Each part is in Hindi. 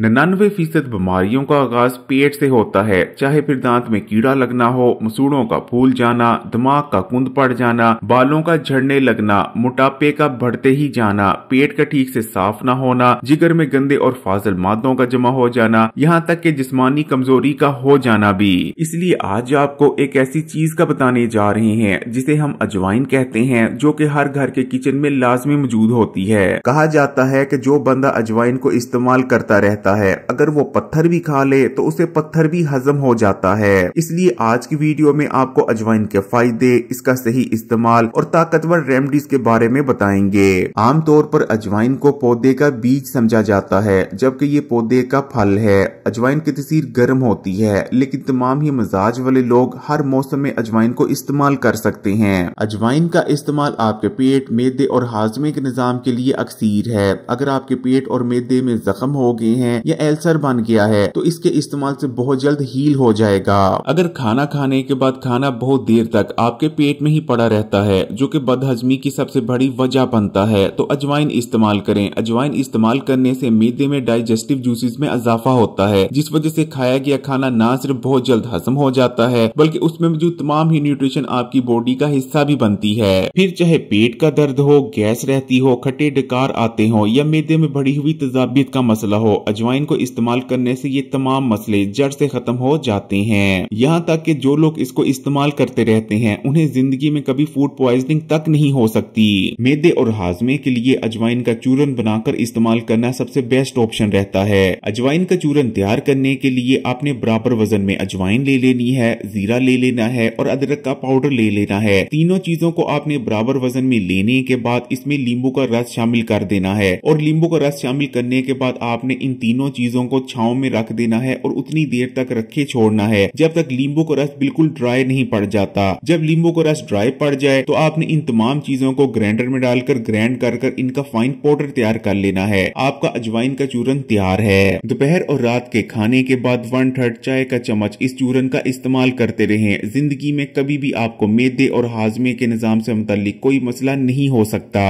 नन्यानवे फीसद बीमारियों का आगाज पेट से होता है चाहे फिर दांत में कीड़ा लगना हो मसूड़ों का फूल जाना दिमाग का कुंद पड़ जाना बालों का झड़ने लगना मोटापे का बढ़ते ही जाना पेट का ठीक से साफ ना होना जिगर में गंदे और फाजल मादों का जमा हो जाना यहाँ तक के जिस्मानी कमजोरी का हो जाना भी इसलिए आज आपको एक ऐसी चीज का बताने जा रहे हैं जिसे हम अजवाइन कहते हैं जो की हर घर के किचन में लाजमी मौजूद होती है कहा जाता है की जो बंदा अजवाइन को इस्तेमाल करता रहता रहता है अगर वो पत्थर भी खा ले तो उसे पत्थर भी हजम हो जाता है इसलिए आज की वीडियो में आपको अजवाइन के फायदे इसका सही इस्तेमाल और ताकतवर रेमडीज के बारे में बताएंगे आमतौर पर अजवाइन को पौधे का बीज समझा जाता है जबकि ये पौधे का फल है अजवाइन की तस्वीर गर्म होती है लेकिन तमाम ही मजाज वाले लोग हर मौसम में अजवाइन को इस्तेमाल कर सकते हैं अजवाइन का इस्तेमाल आपके पेट मेदे और हाजमे के निज़ाम के लिए अक्सर है अगर आपके पेट और मेदे में जख्म हो गए हैं हैं या एल्सर बन गया है तो इसके इस्तेमाल से बहुत जल्द हील हो जाएगा अगर खाना खाने के बाद खाना बहुत देर तक आपके पेट में ही पड़ा रहता है जो कि बदहजमी की सबसे बड़ी वजह बनता है तो अजवाइन इस्तेमाल करें अजवाइन इस्तेमाल करने से मेदे में डाइजेस्टिव जूसेस में इजाफा होता है जिस वजह से खाया गया खाना न सिर्फ बहुत जल्द हजम हो जाता है बल्कि उसमें मौजूद तमाम ही न्यूट्रिशन आपकी बॉडी का हिस्सा भी बनती है फिर चाहे पेट का दर्द हो गैस रहती हो खटे डकार आते हो या मेदे में बढ़ी हुई तजाबियत का मसला हो अजवाइन अजवाइन को इस्तेमाल करने से ये तमाम मसले जड़ से खत्म हो जाते हैं यहाँ तक कि जो लोग इसको इस्तेमाल करते रहते हैं उन्हें जिंदगी में कभी फूड प्वाइजनिंग तक नहीं हो सकती मेदे और हाजमे के लिए अजवाइन का चूरन बनाकर इस्तेमाल करना सबसे बेस्ट ऑप्शन रहता है अजवाइन का चूरन तैयार करने के लिए आपने बराबर वजन में अजवाइन ले लेनी है जीरा ले लेना है और अदरक का पाउडर ले लेना है तीनों चीजों को आपने बराबर वजन में लेने के बाद इसमें लींबू का रस शामिल कर देना है और लींबू का रस शामिल करने के बाद आपने इन तीन तीनों चीजों को छाव में रख देना है और उतनी देर तक रखे छोड़ना है जब तक लींबू का रस बिल्कुल ड्राई नहीं पड़ जाता जब लींबू का रस ड्राई पड़ जाए तो आपने इन तमाम चीजों को ग्राइंडर में डालकर ग्राइंड कर कर इनका फाइन पाउडर तैयार कर लेना है आपका अजवाइन का चूरन तैयार है दोपहर और रात के खाने के बाद वन थर्ड चाय का चम्मच इस चूरन का इस्तेमाल करते रहे जिंदगी में कभी भी आपको मेदे और हाजमे के निजाम से मुतल कोई मसला नहीं हो सकता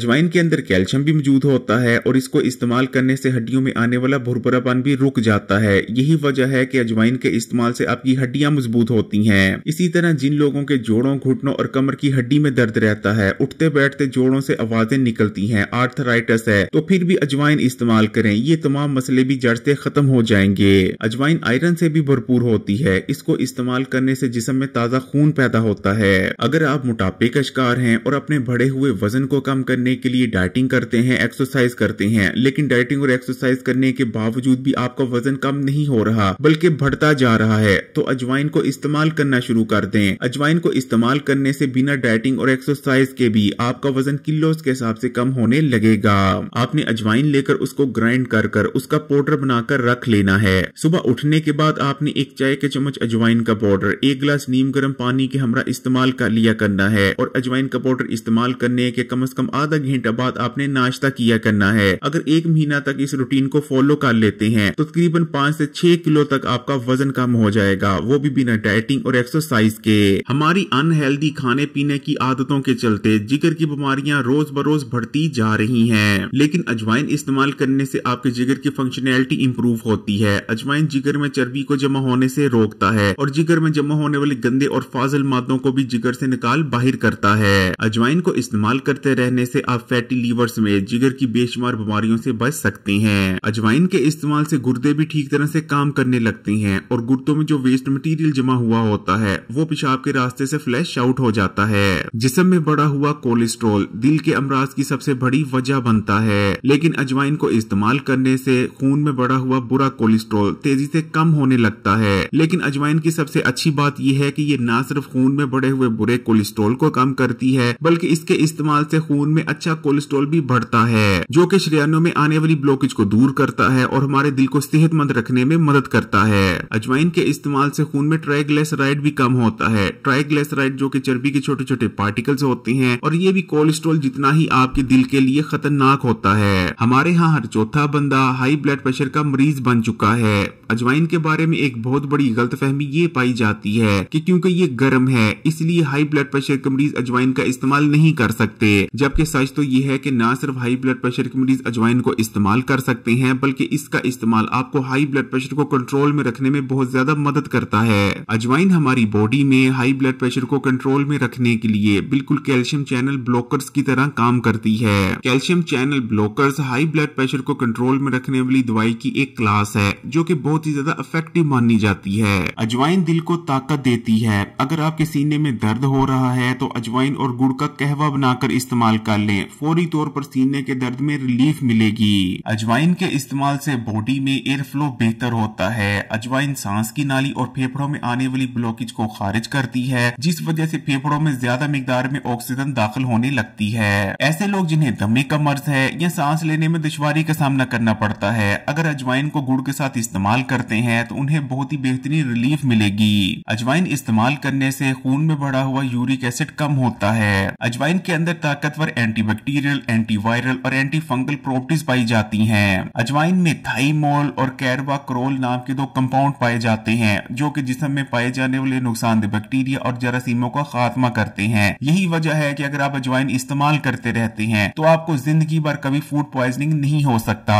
अजवाइन के अंदर कैल्शियम भी मौजूद होता है और इसको इस्तेमाल करने से हड्डियों में आने वाले वाला भुरभुरापन भी रुक जाता है यही वजह है कि अजवाइन के इस्तेमाल से आपकी हड्डियां मजबूत होती हैं इसी तरह जिन लोगों के जोड़ों घुटनों और कमर की हड्डी में दर्द रहता है उठते बैठते जोड़ों से आवाजें निकलती हैं आर्थराइटस है तो फिर भी अजवाइन इस्तेमाल करें ये तमाम मसले भी जड़ से खत्म हो जाएंगे अजवाइन आयरन से भी भरपूर होती है इसको इस्तेमाल करने से जिसम में ताज़ा खून पैदा होता है अगर आप मोटापे का शिकार हैं और अपने बढ़े हुए वजन को कम करने के लिए डाइटिंग करते हैं एक्सरसाइज करते हैं लेकिन डाइटिंग और एक्सरसाइज करने के बावजूद भी आपका वजन कम नहीं हो रहा बल्कि बढ़ता जा रहा है तो अजवाइन को इस्तेमाल करना शुरू कर दे अजवाइन को इस्तेमाल करने ऐसी बिना डाइटिंग और एक्सरसाइज के भी आपका वजन किलोज के हिसाब ऐसी कम होने लगेगा आपने अजवाइन लेकर उसको ग्राइंड कर कर उसका पाउडर बनाकर रख लेना है सुबह उठने के बाद आपने एक चाय के चम्मच अजवाइन का पाउडर एक गिलास नीम गर्म पानी के हमरा इस्तेमाल कर लिया करना है और अजवाइन का पाउडर इस्तेमाल करने के कम अज कम आधा घंटा बाद आपने नाश्ता किया करना है अगर एक महीना तक इस रूटीन को फॉलो फॉलो कर लेते हैं तो तकरीबन पाँच से छह किलो तक आपका वजन कम हो जाएगा वो भी बिना डाइटिंग और एक्सरसाइज के हमारी अनहेल्दी खाने पीने की आदतों के चलते जिगर की बीमारियाँ रोज बरोज बढ़ती जा रही है लेकिन अजवाइन इस्तेमाल करने ऐसी आपके जिगर की फंक्शनैलिटी इम्प्रूव होती है अजवाइन जिगर में चर्बी को जमा होने ऐसी रोकता है और जिगर में जमा होने वाले गंदे और फाजल मादों को भी जिगर ऐसी निकाल बाहर करता है अजवाइन को इस्तेमाल करते रहने से आप फैटी लीवर समेत जिगर की बेशुमार बीमारियों से बच सकते हैं अजवाइन अजवाइन के इस्तेमाल से गुर्दे भी ठीक तरह से काम करने लगते हैं और गुर्दों में जो वेस्ट मटेरियल जमा हुआ होता है वो पेशाब के रास्ते से फ्लैश आउट हो जाता है जिसम में बड़ा हुआ कोलेस्ट्रोल दिल के अमराज की सबसे बड़ी वजह बनता है लेकिन अजवाइन को इस्तेमाल करने से खून में बड़ा हुआ बुरा कोलेस्ट्रोल तेजी से कम होने लगता है लेकिन अजवाइन की सबसे अच्छी बात यह है कि ये न सिर्फ खून में बढ़े हुए बुरे कोलेस्ट्रोल को कम करती है बल्कि इसके इस्तेमाल से खून में अच्छा कोलेस्ट्रोल भी बढ़ता है जो कि श्रेयानों में आने वाली ब्लॉकेज को दूर करता करता है और हमारे दिल को सेहतमंद रखने में मदद करता है अजवाइन के इस्तेमाल से खून में ट्राइग्लेसराइड भी कम होता है ट्राइग्लेसराइड जो कि चर्बी के छोटे छोटे पार्टिकल्स होते हैं और ये भी कोलेस्ट्रोल जितना ही आपके दिल के लिए खतरनाक होता है हमारे यहाँ हर चौथा बंदा हाई ब्लड प्रेशर का मरीज बन चुका है अजवाइन के बारे में एक बहुत बड़ी गलत फहमी ये पाई जाती है कि क्योंकि ये गर्म है इसलिए हाई ब्लड प्रेशर के मरीज अजवाइन का इस्तेमाल नहीं कर सकते जबकि सच तो ये है कि ना सिर्फ हाई ब्लड प्रेशर के मरीज अजवाइन को इस्तेमाल कर सकते हैं बल्कि इसका इस्तेमाल आपको हाई ब्लड प्रेशर को कंट्रोल में रखने में बहुत ज्यादा मदद करता है अजवाइन हमारी बॉडी में हाई ब्लड प्रेशर को कंट्रोल में रखने के लिए बिल्कुल कैल्शियम चैनल ब्लॉकर्स की तरह काम करती है calcium channel blockers high blood pressure को कंट्रोल में रखने वाली दवाई की एक क्लास है जो की बहुत ही ज्यादा इफेक्टिव मानी जाती है अजवाइन दिल को ताकत देती है अगर आपके सीने में दर्द हो रहा है तो अजवाइन और गुड़ का कहवा बनाकर इस्तेमाल कर लें फौरी तौर पर सीने के दर्द में रिलीफ मिलेगी अजवाइन के इस्तेमाल इस्तेमाल से बॉडी में एयर फ्लो बेहतर होता है अजवाइन सांस की नाली और फेफड़ों में आने वाली ब्लॉकेज को खारिज करती है जिस वजह से फेफड़ों में ज्यादा मिकदार में ऑक्सीजन दाखिल होने लगती है ऐसे लोग जिन्हें दमे का मर्ज है या सांस लेने में दुशारी का सामना करना पड़ता है अगर अजवाइन को गुड़ के साथ इस्तेमाल करते हैं तो उन्हें बहुत ही बेहतरीन रिलीफ मिलेगी अजवाइन इस्तेमाल करने से खून में बढ़ा हुआ यूरिक एसिड कम होता है अजवाइन के अंदर ताकतवर एंटीबैक्टीरियल एंटीवायरल और एंटी फंगल प्रॉपर्टीज पाई जाती है अजवाइन लाइन में थाईमोल और क्रोल नाम के दो कंपाउंड पाए जाते हैं जो कि जिसम में पाए जाने वाले नुकसानदेह बैक्टीरिया और जरासीमों का खात्मा करते हैं यही वजह है कि अगर आप अजवाइन इस्तेमाल करते रहते हैं तो आपको जिंदगी भर कभी फूड प्वाइजनिंग नहीं हो सकता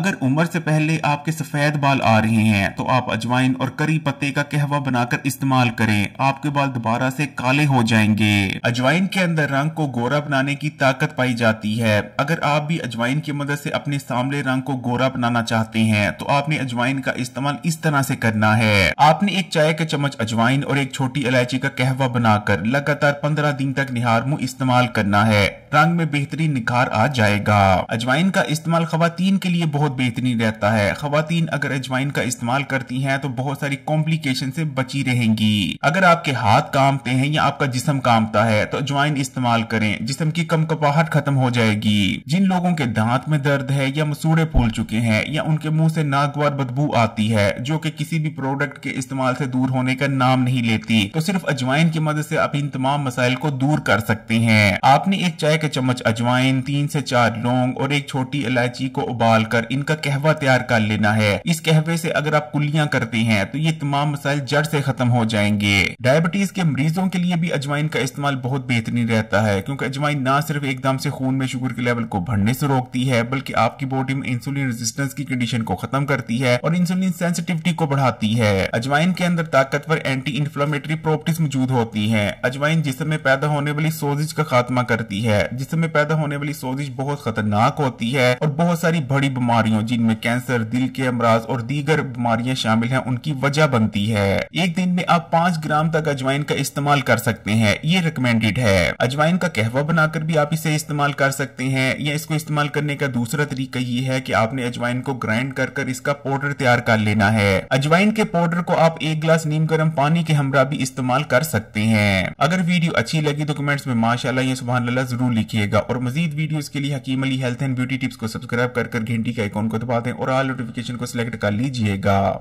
अगर उम्र से पहले आपके सफेद बाल आ रहे हैं तो आप अजवाइन और करी पत्ते का कहवा बनाकर इस्तेमाल करें आपके बाल दोबारा से काले हो जाएंगे अजवाइन के अंदर रंग को गोरा बनाने की ताकत पाई जाती है अगर आप भी अजवाइन की मदद से अपने सामने रंग को गोरा अपनाना चाहते हैं तो आपने अजवाइन का इस्तेमाल इस तरह से करना है आपने एक चाय का चम्मच अजवाइन और एक छोटी इलायची का कहवा बनाकर लगातार पंद्रह दिन तक निहार मुँह इस्तेमाल करना है रंग में बेहतरीन निखार आ जाएगा अजवाइन का इस्तेमाल खातन के लिए बहुत बेहतरीन रहता है खातन अगर अजवाइन का इस्तेमाल करती हैं तो बहुत सारी कॉम्प्लिकेशन से बची रहेंगी अगर आपके हाथ कामते हैं या आपका जिसम कामता है तो अजवाइन इस्तेमाल करें जिसम की कम कपाहट खत्म हो जाएगी जिन लोगों के दांत में दर्द है या मसूड़े फूल चुके हैं या उनके मुंह से नागवार बदबू आती है जो कि किसी भी प्रोडक्ट के इस्तेमाल से दूर होने का नाम नहीं लेती तो सिर्फ अजवाइन की मदद से आप इन तमाम मसाइल को दूर कर सकते हैं आपने एक चाय का चम्मच अजवाइन तीन से चार लौंग और एक छोटी इलायची को उबाल कर इनका कहवा तैयार कर लेना है इस कहवे से अगर आप कुलियां करते हैं तो ये तमाम मसाइल जड़ से खत्म हो जाएंगे डायबिटीज के मरीजों के लिए भी अजवाइन का इस्तेमाल बहुत बेहतरीन रहता है क्योंकि अजवाइन ना सिर्फ एकदम से खून में शुगर के लेवल को बढ़ने से रोकती है बल्कि आपकी बॉडी में इंसुलिन रेजिस्ट रेजिस्टेंस की कंडीशन को खत्म करती है और इंसुलिन सेंसिटिविटी को बढ़ाती है अजवाइन के अंदर ताकतवर एंटी इन्फ्लामेटरी प्रॉपर्टीज मौजूद होती है अजवाइन जिसम में पैदा होने वाली सोजिश का खात्मा करती है जिसम में पैदा होने वाली सोजिश बहुत खतरनाक होती है और बहुत सारी बड़ी बीमारियों जिनमें कैंसर दिल के अमराज और दीगर बीमारियां शामिल है उनकी वजह बनती है एक दिन में आप पाँच ग्राम तक अजवाइन का इस्तेमाल कर सकते हैं ये रिकमेंडेड है अजवाइन का कहवा बनाकर भी आप इसे इस्तेमाल कर सकते हैं या इसको इस्तेमाल करने का दूसरा तरीका ये है कि आपने अजवाइन अजवाइन को ग्राइंड कर कर इसका पाउडर तैयार कर लेना है अजवाइन के पाउडर को आप एक ग्लास नीम गर्म पानी के हमरा भी इस्तेमाल कर सकते हैं अगर वीडियो अच्छी लगी तो कमेंट्स में माशाल्लाह या सुबह अल्लाह जरूर लिखिएगा और मजीद वीडियो के लिए Hakeem Ali health and beauty tips को सब्सक्राइब कर घंटी के आइकॉन को दबा दें और ऑल नोटिफिकेशन को सिलेक्ट कर लीजिएगा